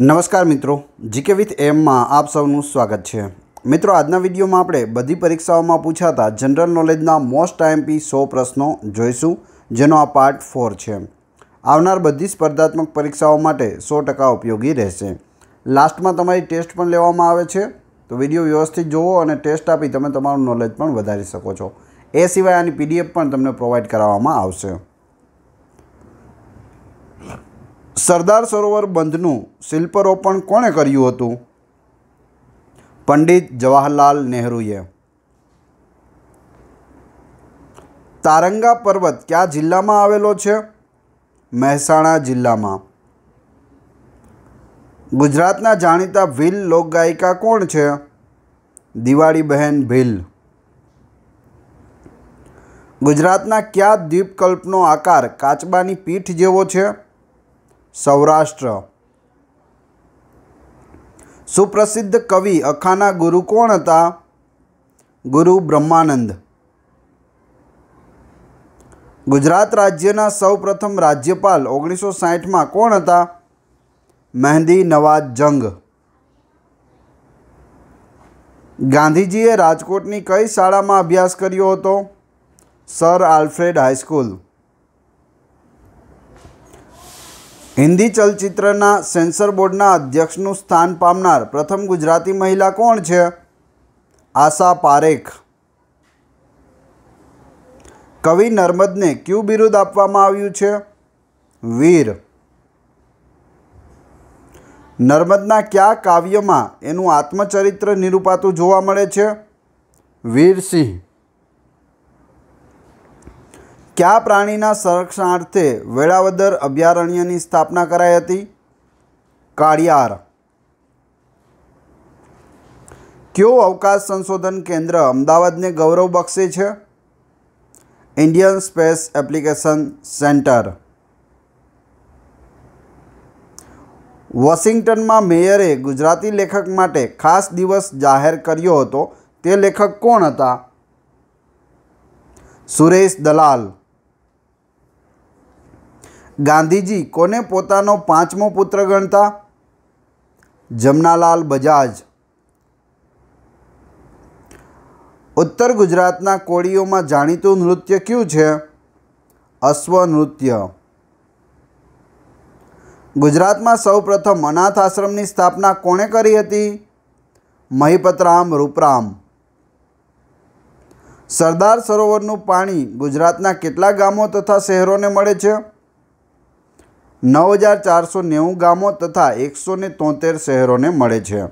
નમસ્કાર મિત્રો GK with એમમાં આપ સૌનું સ્વાગત છે મિત્રો આજના વિડીયોમાં આપણે બધી પરીક્ષાઓમાં પૂછાતા જનરલ નોલેજના મોસ્ટ આઈએમપી સો પ્રશ્નો જોઈશું જેનો આ પાર્ટ ફોર છે આવનાર બધી સ્પર્ધાત્મક પરીક્ષાઓ માટે સો ટકા ઉપયોગી રહેશે લાસ્ટમાં તમારી ટેસ્ટ પણ લેવામાં આવે છે તો વિડીયો વ્યવસ્થિત જુઓ અને ટેસ્ટ આપી તમે તમારું નોલેજ પણ વધારી શકો છો એ સિવાય આની પીડીએફ પણ તમને પ્રોવાઈડ કરાવવામાં આવશે સરદાર સરોવર બંધનું શિલ્પરોપણ કોણે કર્યું હતું પંડિત જવાહરલાલ નહેરુએ તારંગા પર્વત કયા જિલ્લામાં આવેલો છે મહેસાણા જિલ્લામાં ગુજરાતના જાણીતા વિલ લોકગાયિકા કોણ છે દિવાળીબહેન ભીલ ગુજરાતના કયા દ્વીપકલ્પનો આકાર કાચબાની પીઠ જેવો છે સૌરાષ્ટ્ર સુપ્રસિદ્ધ કવિ અખાના ગુરુ કોણ હતા ગુરુ બ્રહ્માનંદ ગુજરાત રાજ્યના સૌપ્રથમ રાજ્યપાલ ઓગણીસો સાહીઠમાં કોણ હતા મહેંદી નવાઝ જંગ ગાંધીજીએ રાજકોટની કઈ શાળામાં અભ્યાસ કર્યો હતો સર આલ્ફ્રેડ હાઈસ્કૂલ હિન્દી ચલચિત્રના સેન્સર બોર્ડના અધ્યક્ષનું સ્થાન પામનાર પ્રથમ ગુજરાતી મહિલા કોણ છે આશા પારેખ કવિ નર્મદને ક્યુ બિરુદ આપવામાં આવ્યું છે વીર નર્મદના કયા કાવ્યમાં એનું આત્મચરિત્ર નિરૂપાતું જોવા મળે છે વીરસિંહ કયા પ્રાણીના સંરક્ષણાર્થે વેળાવદર અભયારણ્યની સ્થાપના કરાઈ હતી કાળિયાર કયો અવકાશ સંશોધન કેન્દ્ર અમદાવાદને ગૌરવ બક્ષે છે ઇન્ડિયન સ્પેસ એપ્લિકેશન સેન્ટર વોશિંગ્ટનમાં મેયરે ગુજરાતી લેખક માટે ખાસ દિવસ જાહેર કર્યો હતો તે લેખક કોણ હતા સુરેશ દલાલ ગાંધીજી કોને પોતાનો પાંચમો પુત્ર ગણતા જમનાલાલ બજાજ ઉત્તર ગુજરાતના કોળીઓમાં જાણીતું નૃત્ય કયું છે અશ્વ નૃત્ય ગુજરાતમાં સૌપ્રથમ અનાથ આશ્રમની સ્થાપના કોણે કરી હતી મહિપતરામ રૂપરામ સરદાર સરોવરનું પાણી ગુજરાતના કેટલા ગામો તથા શહેરોને મળે છે નવ હજાર ચારસો નેવું ગામો તથા એકસો તોતેર શહેરોને મળે છે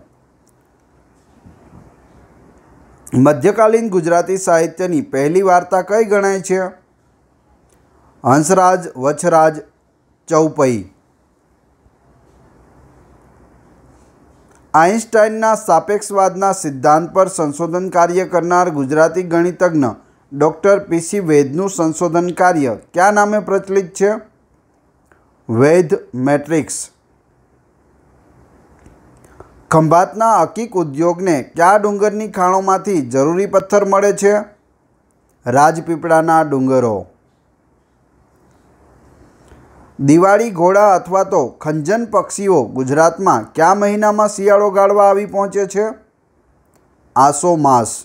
મધ્યકાલીન ગુજરાતી સાહિત્યની પહેલી વાર્તા કઈ ગણાય છે હંસરાજ વચ્છરાજ ચૌપઈ આઇન્સ્ટાઇનના સાપેક્ષવાદના સિદ્ધાંત પર સંશોધન કાર્ય કરનાર ગુજરાતી ગણિતજ્ઞ ડૉક્ટર પીસી વેદનું સંશોધન કાર્ય કયા નામે પ્રચલિત છે વૈધ મેટ્રિક્સ ખંભાતના હકીક ઉદ્યોગને કયા ડુંગરની ખાણોમાંથી જરૂરી પથ્થર મળે છે રાજપીપળાના ડુંગરો દિવાળી ઘોડા અથવા તો ખંજન પક્ષીઓ ગુજરાતમાં કયા મહિનામાં શિયાળો ગાળવા આવી પહોંચે છે આસો માસ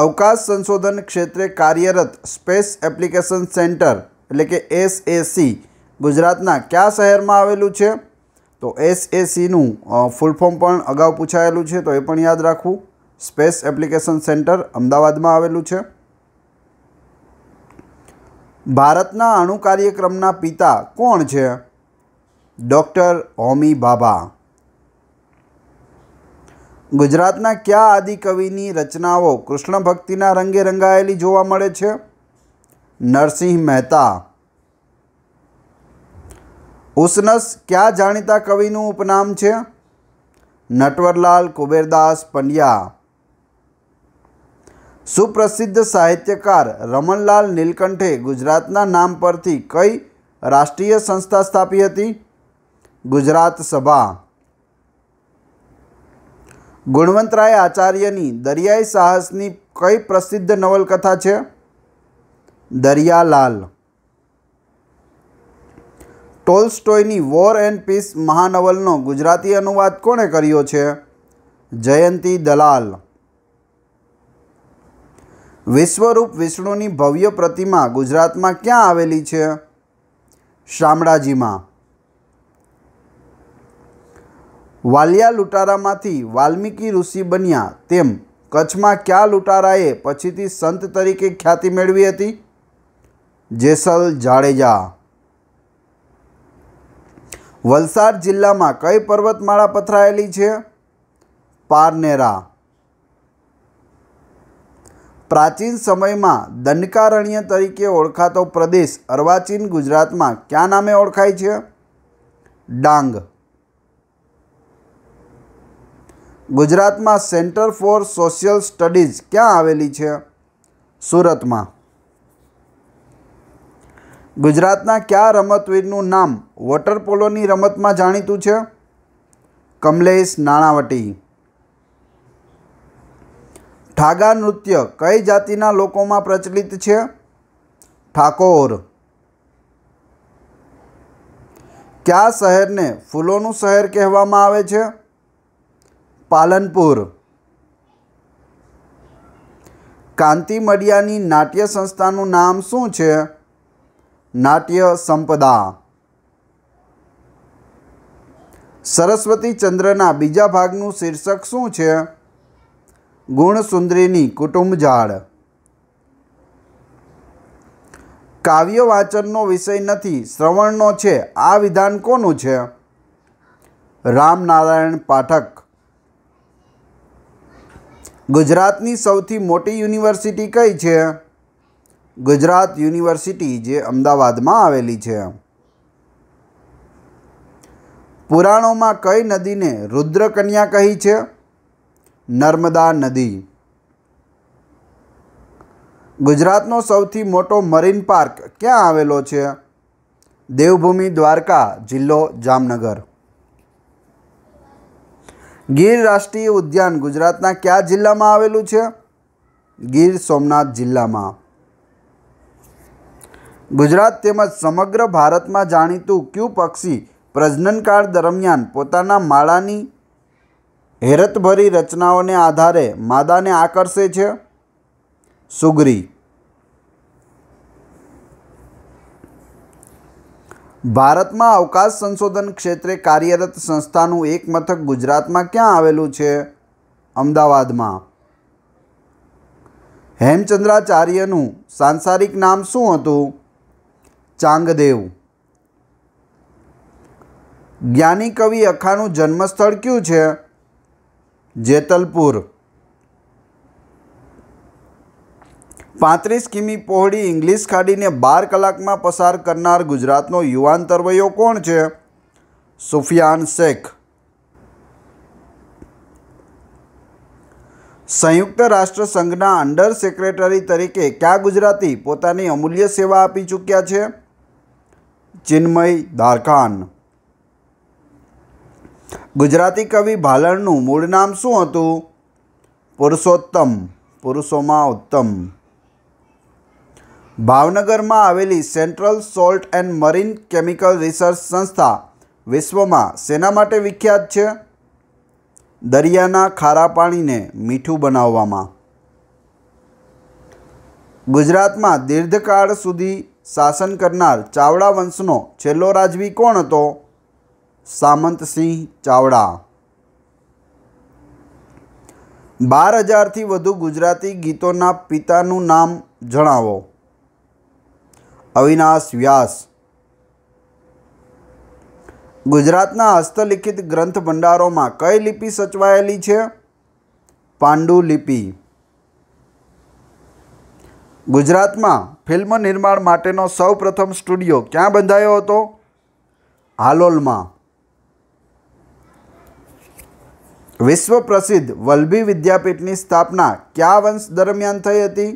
અવકાશ સંશોધન ક્ષેત્રે કાર્યરત સ્પેસ એપ્લિકેશન સેન્ટર એટલે કે એસએસી ગુજરાતના કયા શહેરમાં આવેલું છે તો એસએસીનું ફૂલ ફોર્મ પણ અગાઉ પૂછાયેલું છે તો એ પણ યાદ રાખવું સ્પેસ એપ્લિકેશન સેન્ટર અમદાવાદમાં આવેલું છે ભારતના અણુ કાર્યક્રમના પિતા કોણ છે ડૉક્ટર હોમી ભાભા ગુજરાતના કયા આદિકવિની રચનાઓ કૃષ્ણ ભક્તિના રંગે રંગાયેલી જોવા મળે છે નરસિંહ મહેતા ઉસનસ કયા જાણીતા કવિનું ઉપનામ છે નટવરલાલ કુબેરદાસ પંડ્યા સુપ્રસિદ્ધ સાહિત્યકાર રમણલાલ નીલકંઠે ગુજરાતના નામ પરથી કઈ રાષ્ટ્રીય સંસ્થા સ્થાપી હતી ગુજરાત સભા ગુણવંતરાય આચાર્યની દરિયાઈ સાહસની કઈ પ્રસિદ્ધ નવલકથા છે દરિયાલાલ ટોલ્સ્ટોયની વોર એન્ડ પીસ મહાનવલનો ગુજરાતી અનુવાદ કોણે કર્યો છે જયંતી દલાલ વિશ્વરૂપ વિષ્ણુની ભવ્ય પ્રતિમા ગુજરાતમાં ક્યાં આવેલી છે શામળાજીમાં વાલિયા લૂંટારામાંથી વાલ્મીકી ઋષિ બન્યા તેમ કચ્છમાં કયા લૂંટારાએ પછીથી સંત તરીકે ખ્યાતિ મેળવી હતી જેસલ જાડેજા વલસાડ જિલ્લામાં કઈ પર્વતમાળા પથરાયેલી છે પારનેરા પ્રાચીન સમયમાં દંડકારણ્ય તરીકે ઓળખાતો પ્રદેશ અર્વાચીન ગુજરાતમાં કયા નામે ઓળખાય છે ડાંગ ગુજરાતમાં સેન્ટર ફોર સોશિયલ સ્ટડીઝ ક્યાં આવેલી છે સુરતમાં ગુજરાતના કયા રમતવીરનું નામ વોટર પોલોની રમતમાં જાણીતું છે કમલેશ નાણાવટી ઠાગા નૃત્ય કઈ જાતિના લોકોમાં પ્રચલિત છે ઠાકોર કયા શહેરને ફૂલોનું શહેર કહેવામાં આવે છે પાલનપુર કાંતિ મડિયાની નાટ્ય સંસ્થાનું નામ શું છે નાટ્ય સંપદા સરસ્વતી ચંદ્રના બીજા ભાગનું શીર્ષક શું છે ગુણસુંદરીની કુટુંબ ઝાડ કાવ્ય વાંચનનો વિષય નથી શ્રવણનો છે આ વિધાન કોનું છે રામનારાયણ પાઠક ગુજરાતની સૌથી મોટી યુનિવર્સિટી કઈ છે ગુજરાત યુનિવર્સિટી જે અમદાવાદમાં આવેલી છે પુરાણોમાં કઈ નદીને રુદ્રકન્યા કહી છે નર્મદા નદી ગુજરાતનો સૌથી મોટો મરીન પાર્ક ક્યાં આવેલો છે દેવભૂમિ દ્વારકા જિલ્લો જામનગર ગીર રાષ્ટ્રીય ઉદ્યાન ગુજરાતના કયા જિલ્લામાં આવેલું છે ગીર સોમનાથ જિલ્લામાં ગુજરાત તેમજ સમગ્ર ભારતમાં જાણીતું ક્યુ પક્ષી પ્રજનનકાળ દરમિયાન પોતાના માળાની હેરતભરી રચનાઓને આધારે માદાને આકર્ષે છે સુગરી ભારતમાં અવકાશ સંશોધન ક્ષેત્રે કાર્યરત સંસ્થાનું એક મથક ગુજરાતમાં ક્યાં આવેલું છે અમદાવાદમાં હેમચંદ્રાચાર્યનું સાંસારિક નામ શું હતું ચાંગદેવ જ્ઞાની કવિ અખાનું જન્મસ્થળ કયું છે જેતલપુર પાંત્રીસ કિમી પહોળી ઇંગ્લિશ ખાડીને બાર કલાકમાં પસાર કરનાર ગુજરાતનો યુવાન તરવૈયો કોણ છે સુફિયાન શેખ સંયુક્ત રાષ્ટ્ર સંઘના અંડર સેક્રેટરી તરીકે કયા ગુજરાતી પોતાની અમૂલ્ય સેવા આપી ચૂક્યા છે ચિન્મય દારખાન ગુજરાતી કવિ ભાલણનું મૂળ નામ શું હતું પુરુષોત્તમ પુરુષોમાં ઉત્તમ ભાવનગરમાં આવેલી central salt and marine chemical research સંસ્થા વિશ્વમાં શેના માટે વિખ્યાત છે દરિયાના ખારા પાણીને મીઠું બનાવવામાં ગુજરાતમાં દીર્ઘકાળ સુધી શાસન કરનાર ચાવડા વંશનો છેલ્લો રાજવી કોણ હતો સામંતસિંહ ચાવડા બાર હજારથી વધુ ગુજરાતી ગીતોના પિતાનું નામ જણાવો અવિનાશ વ્યાસ ગુજરાતના હસ્તલિખિત ગ્રંથ ભંડારોમાં કઈ લિપિ સચવાયેલી છે પાંડુલિપિ ગુજરાતમાં ફિલ્મ નિર્માણ માટેનો સૌપ્રથમ સ્ટુડિયો ક્યાં બંધાયો હતો હાલોલમાં વિશ્વ પ્રસિદ્ધ વલ્લભી વિદ્યાપીઠની સ્થાપના કયા વંશ દરમિયાન થઈ હતી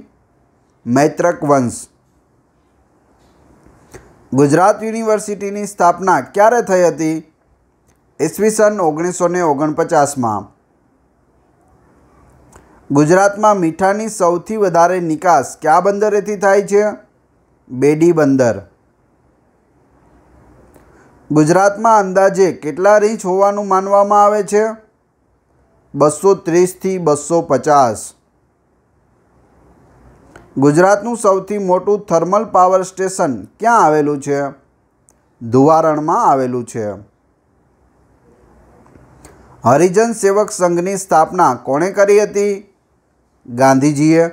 મૈત્રક વંશ ગુજરાત યુનિવર્સિટીની સ્થાપના ક્યારે થઈ હતી ઈસવીસન ઓગણીસો ને ઓગણપચાસમાં ગુજરાતમાં મીઠાની સૌથી વધારે નિકાસ કયા બંદરેથી થાય છે બેડી બંદર ગુજરાતમાં અંદાજે કેટલા રીંછ હોવાનું માનવામાં આવે છે બસો ત્રીસથી બસો પચાસ ગુજરાતનું સૌથી મોટું થર્મલ પાવર સ્ટેશન ક્યાં આવેલું છે ધુવારણમાં આવેલું છે હરિજન સેવક સંઘની સ્થાપના કોણે કરી હતી ગાંધીજીએ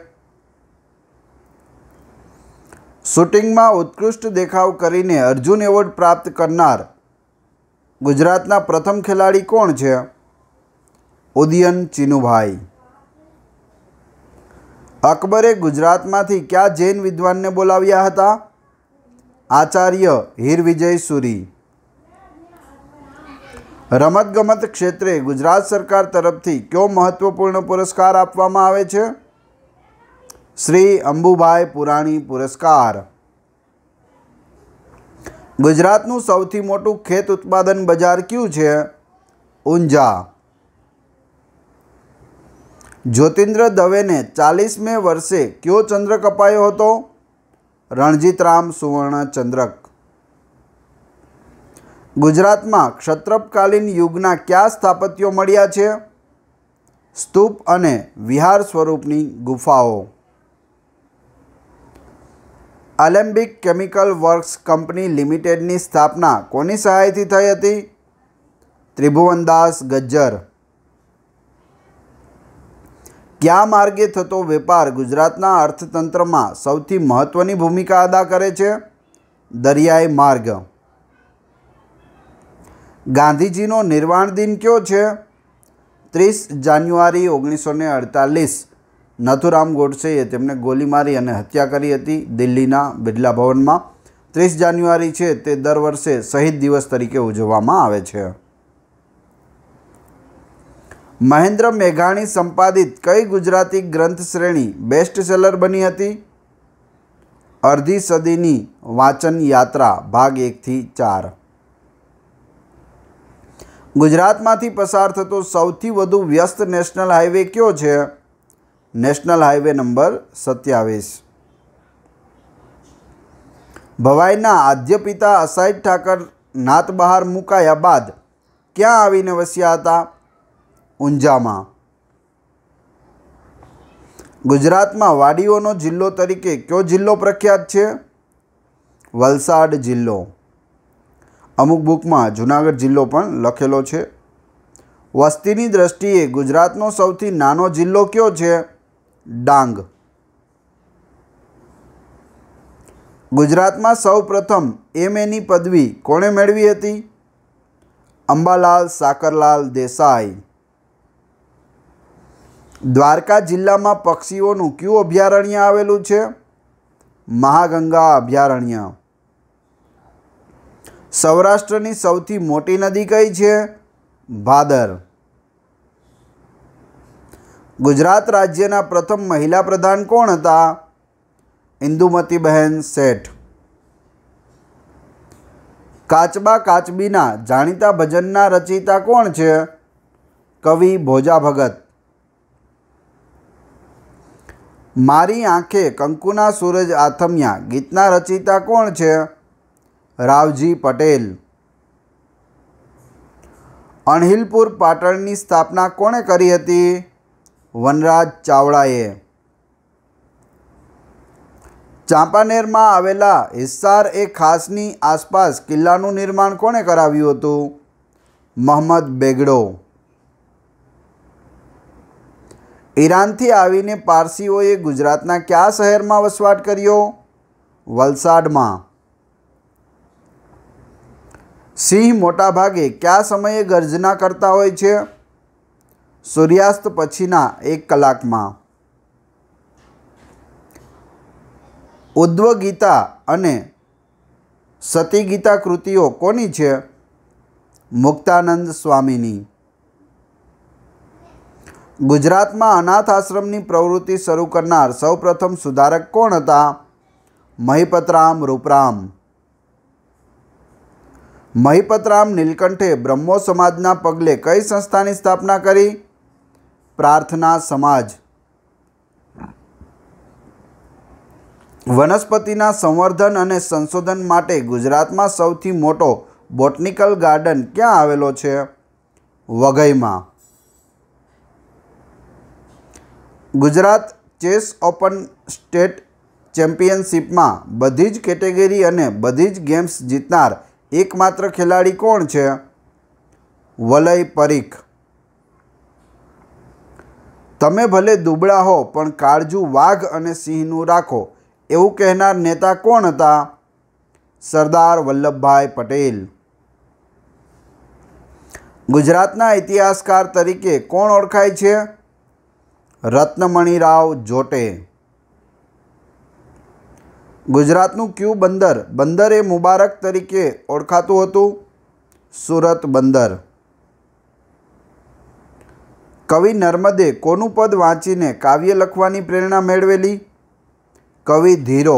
શૂટિંગમાં ઉત્કૃષ્ટ દેખાવ કરીને અર્જુન એવોર્ડ પ્રાપ્ત કરનાર ગુજરાતના પ્રથમ ખેલાડી કોણ છે ઉદયન ચિનુભાઈ અકબરે ગુજરાતમાંથી કયા જૈન વિદ્વાનને બોલાવ્યા હતા આચાર્ય હીરવિજય સુરી રમતગમત ક્ષેત્રે ગુજરાત સરકાર તરફથી કયો મહત્વપૂર્ણ પુરસ્કાર આપવામાં આવે છે શ્રી અંબુભાઈ પુરાણી પુરસ્કાર ગુજરાતનું સૌથી મોટું ખેત ઉત્પાદન બજાર કયું છે ઊંઝા જ્યોતિન્દ્ર દવેને ચાલીસ ચાલીસમે વર્ષે કયો ચંદ્ર કપાયો હતો રણજીતરામ સુવર્ણ ચંદ્રક ગુજરાતમાં ક્ષત્રપકાલીન યુગના કયા સ્થાપત્યો મળ્યા છે સ્તૂપ અને વિહાર સ્વરૂપની ગુફાઓ અલેમ્બિક કેમિકલ વર્ક્સ કંપની લિમિટેડની સ્થાપના કોની સહાયથી થઈ હતી ત્રિભુવનદાસ ગજ્જર કયા માર્ગે થતો વેપાર ગુજરાતના અર્થતંત્રમાં સૌથી મહત્ત્વની ભૂમિકા અદા કરે છે દરિયાઈ માર્ગ ગાંધીજીનો નિર્વાણ દિન કયો છે ત્રીસ જાન્યુઆરી ઓગણીસો ને અડતાલીસ નથુરામ ગોડસેએ તેમને ગોલી મારી અને હત્યા કરી હતી દિલ્હીના બિરલા ભવનમાં ત્રીસ જાન્યુઆરી છે તે દર વર્ષે શહીદ દિવસ તરીકે ઉજવવામાં આવે છે મહેન્દ્ર મેઘાણી સંપાદિત કઈ ગુજરાતી ગ્રંથ શ્રેણી બેસ્ટ સેલર બની હતી અડધી સદીની વાંચન યાત્રા ભાગ એકથી ચાર ગુજરાતમાંથી પસાર થતો સૌથી વધુ વ્યસ્ત નેશનલ હાઈવે કયો છે નેશનલ હાઈવે નંબર સત્યાવીસ ભવાઈના આદ્યપિતા અસાઈદ ઠાકર બહાર મુકાયા બાદ ક્યાં આવીને વસ્યા હતા ઊંઝામાં ગુજરાતમાં વાડીઓનો જિલ્લો તરીકે કયો જિલ્લો પ્રખ્યાત છે વલસાડ જિલ્લો અમુક બુકમાં જુનાગઢ જિલ્લો પણ લખેલો છે વસ્તીની દ્રષ્ટિએ ગુજરાતનો સૌથી નાનો જિલ્લો કયો છે ડાંગ ગુજરાતમાં સૌ પ્રથમ એમ એની પદવી કોણે મેળવી હતી અંબાલાલ સાકરલાલ દેસાઈ દ્વારકા જિલ્લામાં પક્ષીઓનું કયું અભયારણ્ય આવેલું છે મહાગંગા અભયારણ્ય સૌરાષ્ટ્રની સૌથી મોટી નદી કઈ છે ભાદર ગુજરાત રાજ્યના પ્રથમ મહિલા પ્રધાન કોણ હતા ઇન્દુમતીબહેન શેઠ કાચબા કાચબીના જાણીતા ભજનના રચયિતા કોણ છે કવિ ભોજા ભગત મારી આંખે કંકુના સૂરજ આથમ્યા ગીતના રચયિતા કોણ છે રાવજી પટેલ અણહિલપુર પાટણની સ્થાપના કોણે કરી હતી વનરાજ ચાવડાએ ચાંપાનેરમાં આવેલા હિસ્સાર એ ખાસની આસપાસ કિલ્લાનું નિર્માણ કોણે કરાવ્યું હતું મોહમ્મદ બેગડો ઈરાનથી આવીને પારસીઓએ ગુજરાતના કયા શહેરમાં વસવાટ કર્યો વલસાડમાં સિંહ મોટાભાગે કયા સમયે ગર્જના કરતા હોય છે સૂર્યાસ્ત પછીના એક કલાકમાં ઉદ્વ ગીતા અને સતી ગીતા કૃતિઓ કોની છે મુક્તાનંદ સ્વામીની ગુજરાતમાં અનાથ આશ્રમની પ્રવૃત્તિ શરૂ કરનાર સૌપ્રથમ સુધારક કોણ હતા મહિપતરામ રૂપરામ મહિપતરામ નીલકંઠે બ્રહ્મો સમાજના પગલે કઈ સંસ્થાની સ્થાપના કરી પ્રાર્થના સમાજ વનસ્પતિના સંવર્ધન અને સંશોધન માટે ગુજરાતમાં સૌથી મોટો બોટનિકલ ગાર્ડન ક્યાં આવેલો છે વઘઈમાં ગુજરાત ચેસ ઓપન સ્ટેટ ચેમ્પિયનશિપમાં બધી જ કેટેગરી અને બધી જ ગેમ્સ જીતનાર એકમાત્ર ખેલાડી કોણ છે વલય પરીખ તમે ભલે દુબળા હો પણ કાળજુ વાઘ અને સિંહનું રાખો એવું કહેનાર નેતા કોણ હતા સરદાર વલ્લભભાઈ પટેલ ગુજરાતના ઇતિહાસકાર તરીકે કોણ ઓળખાય છે રત્નમણીરાવ જોટે ગુજરાતનું ક્યુ બંદર બંદર એ મુબારક તરીકે ઓળખાતું હતું સુરત બંદર કવિ નર્મદે કોનું પદ વાંચીને કાવ્ય લખવાની પ્રેરણા મેળવેલી કવિ ધીરો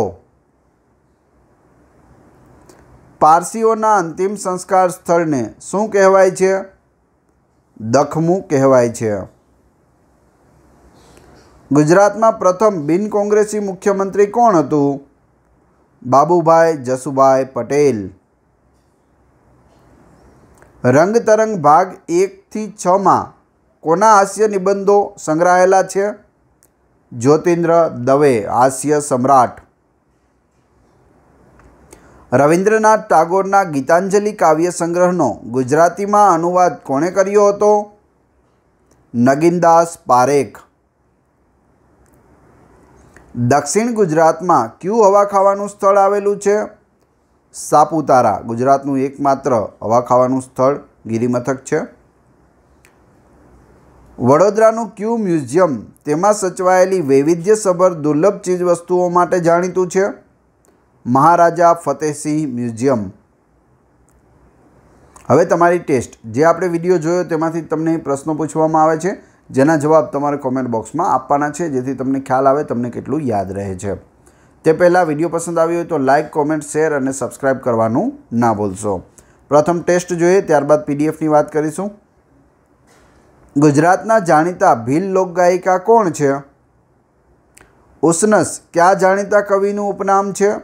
પારસીઓના અંતિમ સંસ્કાર સ્થળને શું કહેવાય છે દખમું કહેવાય છે ગુજરાતમાં પ્રથમ બિન કોંગ્રેસી મુખ્યમંત્રી કોણ હતું બાબુભાઈ જસુભાઈ પટેલ રંગતરંગ ભાગ એકથી છમાં કોના હાસ્ય નિબંધો સંગ્રહાયેલા છે જ્યોતિન્દ્ર દવે હાસ્ય સમ્રાટ રવિન્દ્રનાથ ટાગોરના ગીતાંજલિ કાવ્ય સંગ્રહનો ગુજરાતીમાં અનુવાદ કોણે કર્યો હતો નગીનદાસ પારેખ દક્ષિણ ગુજરાતમાં કયું હવા ખાવાનું સ્થળ આવેલું છે સાપુતારા ગુજરાતનું એકમાત્ર હવા ખાવાનું સ્થળ ગિરિમથક છે વડોદરાનું ક્યુ મ્યુઝિયમ તેમાં સચવાયેલી વૈવિધ્યસભર દુર્લભ ચીજવસ્તુઓ માટે જાણીતું છે મહારાજા ફતેહસિંહ મ્યુઝિયમ હવે તમારી ટેસ્ટ જે આપણે વિડીયો જોયો તેમાંથી તમને પ્રશ્નો પૂછવામાં આવે છે જેના જવાબ તમારે કોમેન્ટ બોક્સમાં આપવાના છે જેથી તમને ખ્યાલ આવે તમને કેટલું યાદ રહે છે તે પહેલાં વિડીયો પસંદ આવ્યો હોય તો લાઇક કોમેન્ટ શેર અને સબસ્ક્રાઇબ કરવાનું ના ભૂલશો પ્રથમ ટેસ્ટ જોઈએ ત્યારબાદ પીડીએફની વાત કરીશું ગુજરાતના જાણીતા ભીલ લોકગાયિકા કોણ છે ઉસનસ ક્યાં જાણીતા કવિનું ઉપનામ છે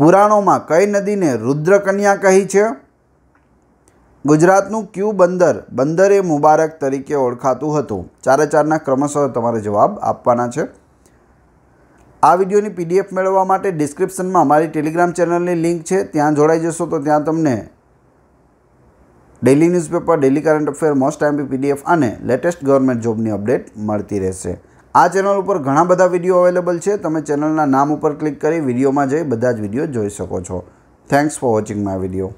પુરાણોમાં કઈ નદીને રુદ્રકન્યા કહી છે ગુજરાતનું ક્યુ બંદર બંદર એ મુબારક તરીકે ઓળખાતું હતું ચારે ચારના ક્રમશઃ તમારે જવાબ આપવાના છે આ વિડીયોની પીડીએફ મેળવવા માટે ડિસ્ક્રિપ્શનમાં અમારી ટેલિગ્રામ ચેનલની લિંક છે ત્યાં જોડાઈ જશો તો ત્યાં તમને daily newspaper daily current affair most time PDF અને લેટેસ્ટ ગવર્મેન્ટ જોબની અપડેટ મળતી રહેશે આ ચેનલ ઉપર ઘણા બધા વિડીયો અવેલેબલ છે તમે ચેનલના નામ ઉપર ક્લિક કરી વિડીયોમાં જઈ બધા જ વિડીયો જોઈ શકો છો thanks for watching my video